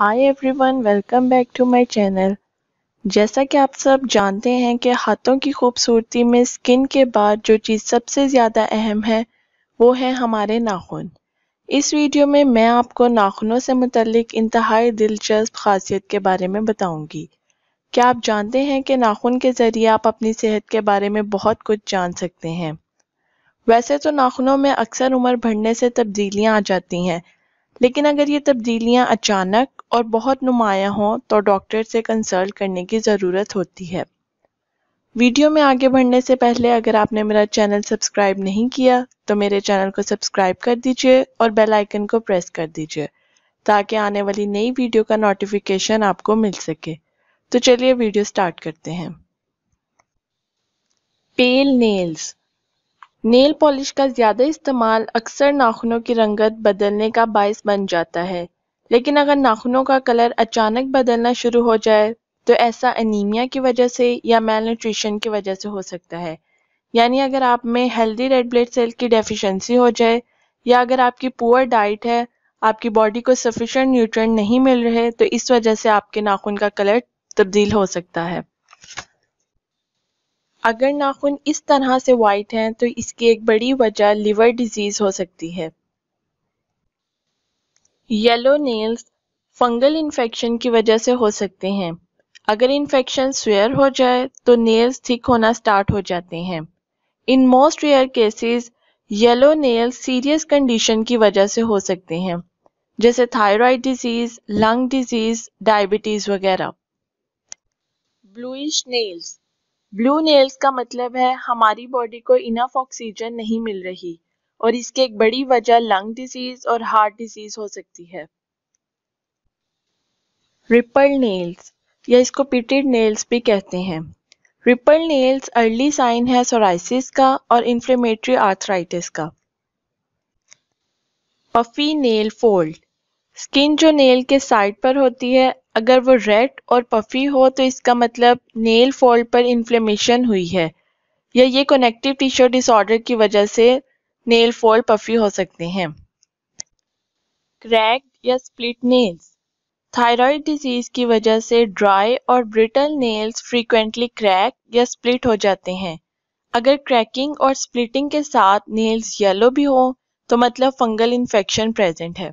hi everyone welcome back to my channel जैसा कि आप सब जानते हैं कि हाथों की खूबसूरती में स्किन के बाद जो चीज़ सबसे ज़्यादा अहम है वो है हमारे नाखून इस वीडियो में मैं आपको नाखूनों से मुतलिक इंतहाई दिलचस्प खासियत के बारे में बताऊंगी क्या आप जानते हैं कि नाखून के ज़रिए आप अपनी सेहत के बारे में बहुत कुछ जान सकते हैं वैसे तो नाखूनों में अक्सर उम्र बढ़ने से तब्दीलियाँ आ जाती हैं लेकिन अगर ये तब्दीलियाँ अचानक और बहुत नुमाया हों तो डॉक्टर से कंसल्ट करने की ज़रूरत होती है वीडियो में आगे बढ़ने से पहले अगर आपने मेरा चैनल सब्सक्राइब नहीं किया तो मेरे चैनल को सब्सक्राइब कर दीजिए और बेल आइकन को प्रेस कर दीजिए ताकि आने वाली नई वीडियो का नोटिफिकेशन आपको मिल सके तो चलिए वीडियो स्टार्ट करते हैं पेल नेल्स नेल पॉलिश का ज़्यादा इस्तेमाल अक्सर नाखूनों की रंगत बदलने का बायस बन जाता है लेकिन अगर नाखूनों का कलर अचानक बदलना शुरू हो जाए तो ऐसा अनीमिया की वजह से या मेल न्यूट्रिशन की वजह से हो सकता है यानी अगर आप में हेल्दी रेड ब्लड सेल की डेफिशिएंसी हो जाए या अगर आपकी पुअर डाइट है आपकी बॉडी को सफिशेंट न्यूट्रिएंट नहीं मिल रहे तो इस वजह से आपके नाखून का कलर तब्दील हो सकता है अगर नाखून इस तरह से वाइट हैं तो इसकी एक बड़ी वजह लिवर डिजीज़ हो सकती है येलो नेल्स फंगल इन्फेक्शन की वजह से हो सकते हैं अगर इन्फेक्शन स्वेयर हो जाए तो नेल्स थिक होना स्टार्ट हो जाते हैं in most rare cases yellow nail serious condition की वजह से हो सकते हैं जैसे thyroid disease lung disease diabetes वगैरह ब्लूइश नेल्स ब्लू नेल्स का मतलब है हमारी बॉडी को इनफ ऑक्सीजन नहीं मिल रही और इसकी एक बड़ी वजह लंग डिजीज और हार्ट डिजीज हो सकती है रिपल नेल्स या इसको पिटेड नेल्स भी कहते हैं रिपल नेल्स अर्ली साइन है सोराइसिस का और इन्फ्लेमेटरी आर्थराइटिस का पफी नेल फोल्ड स्किन जो नेल के साइड पर होती है अगर वो रेड और पफी हो तो इसका मतलब नेल फोल्ड पर इन्फ्लेमेशन हुई है या ये कनेक्टिव टिश्यू डिसऑर्डर की वजह से नेल फॉल पफी हो सकते हैं क्रैक या स्प्लिट नेल्स थायराइड डिजीज की वजह से ड्राई और ब्रिटल नेल्स फ्रीक्वेंटली क्रैक या स्प्लिट हो जाते हैं अगर क्रैकिंग और स्प्लिटिंग के साथ नेल्स येलो भी हो तो मतलब फंगल इन्फेक्शन प्रेजेंट है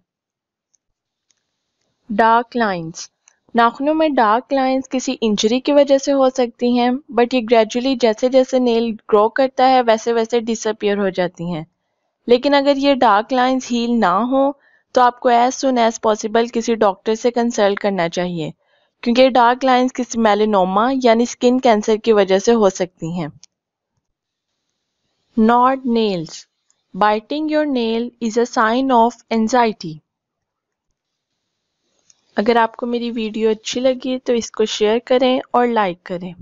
डार्क लाइंस नाखूनों में डार्क लाइंस किसी इंजरी की वजह से हो सकती हैं बट ये ग्रेजुअली जैसे जैसे नेल ग्रो करता है वैसे वैसे डिसअपियर हो जाती हैं लेकिन अगर ये डार्क लाइंस हील ना हो तो आपको एज सुन एज पॉसिबल किसी डॉक्टर से कंसल्ट करना चाहिए क्योंकि डार्क लाइंस किसी मेलेनोमा यानी स्किन कैंसर की वजह से हो सकती हैं not nails biting your nail is a sign of anxiety अगर आपको मेरी वीडियो अच्छी लगी तो इसको शेयर करें और लाइक करें